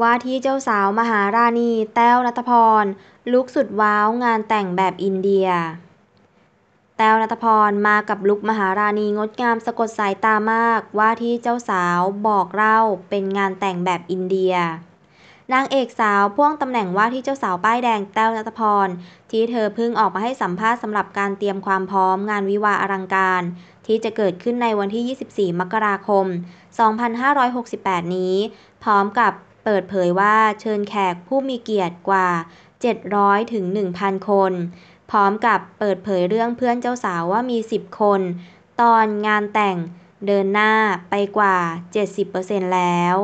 ว่าที่เจ้าสาวมหาราณี แต้วนัทพรลุกสุดว้าวงานแต่งแบบอินเดีย แต้วนัทพรมากับลุกมหาราณีงดงาม สะกดสายตามาก ว่าที่เจ้าสาวบอกเล่าเป็นงานแต่งแบบอินเดีย นางเอกสาวพ่วงตำแหน่งว่าที่เจ้าสาวป้ายแดงแต้วนัทพรที่เธอเพิ่งออกมาให้สัมภาษณ์สำหรับการเตรียมความพร้อมงานวิวาอลังการ ที่จะเกิดขึ้นในวันที่ 24 มกราคม 2568 นี้ พร้อมกับเปิดเผยว่าเชิญแขกผู้มีเกียรติกว่า 700ถึง1,000 คน พร้อมกับเปิดเผยเรื่องเพื่อนเจ้าสาวว่ามี 10 คน ตอนงานแต่งเดินหน้าไปกว่า 70%แล้ว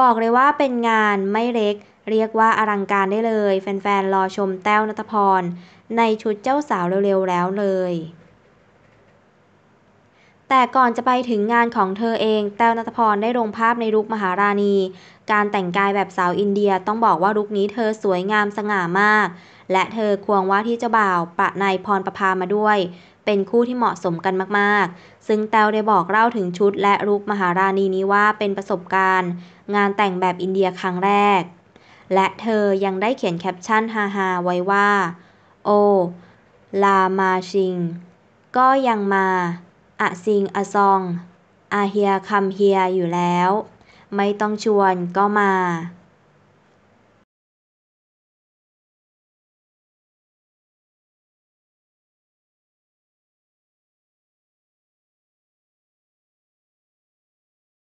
บอกเลยว่าเป็นงานไม่เล็กเรียกว่าอลังการได้เลย แฟนๆ รอชมแต้วนัทพร ในชุดเจ้าสาวเร็วๆ แล้วเลยแต่ก่อนจะไปถึงงานของเธอเอง แต้วนัทพรได้ลงภาพในลุกมหาราณี การแต่งกายแบบสาวอินเดีย ต้องบอกว่าลุคนี้เธอสวยงามสง่ามาก และเธอควงว่าที่เจ้าบ่าวประนายพรประพามาด้วย เป็นคู่ที่เหมาะสมกันมาก ๆ ซึ่งแต้วได้บอกเล่าถึงชุด และลุกมหาราณีนี้ว่าเป็นประสบการณ์ งานแต่งแบบอินเดียครั้งแรก และเธอยังได้เขียนแคปชั่นฮาฮาไว้ว่าโอ ลามาชิง ก็ยังมาอะซิงอะซองอาเฮียคำเฮียอยู่แล้ว ไม่ต้องชวนก็มา